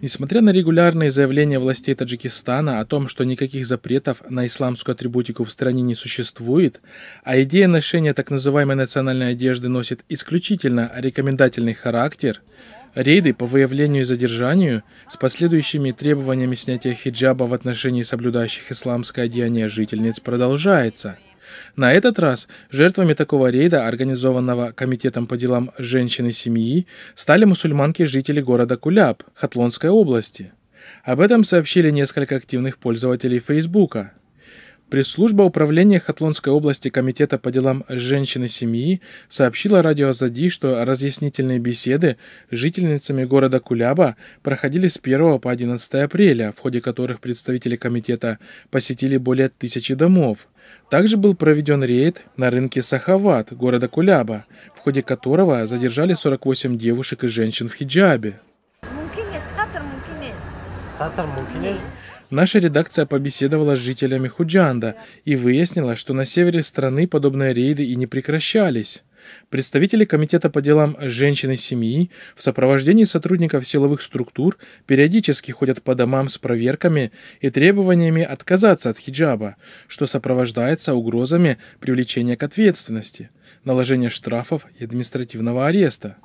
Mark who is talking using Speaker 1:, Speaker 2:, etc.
Speaker 1: Несмотря на регулярные заявления властей Таджикистана о том, что никаких запретов на исламскую атрибутику в стране не существует, а идея ношения так называемой национальной одежды носит исключительно рекомендательный характер, рейды по выявлению и задержанию с последующими требованиями снятия хиджаба в отношении соблюдающих исламское одеяние жительниц продолжается – на этот раз жертвами такого рейда, организованного Комитетом по делам женщин и семьи, стали мусульманки-жители города Куляб, Хатлонской области. Об этом сообщили несколько активных пользователей Фейсбука – Пресс-служба управления Хатлонской области Комитета по делам женщины семьи сообщила радио Азади, что разъяснительные беседы с жительницами города Куляба проходили с 1 по 11 апреля, в ходе которых представители комитета посетили более тысячи домов. Также был проведен рейд на рынке Сахават города Куляба, в ходе которого задержали 48 девушек и женщин в хиджабе. Наша редакция побеседовала с жителями Худжанда и выяснила, что на севере страны подобные рейды и не прекращались. Представители Комитета по делам женщины семьи в сопровождении сотрудников силовых структур периодически ходят по домам с проверками и требованиями отказаться от хиджаба, что сопровождается угрозами привлечения к ответственности, наложения штрафов и административного ареста.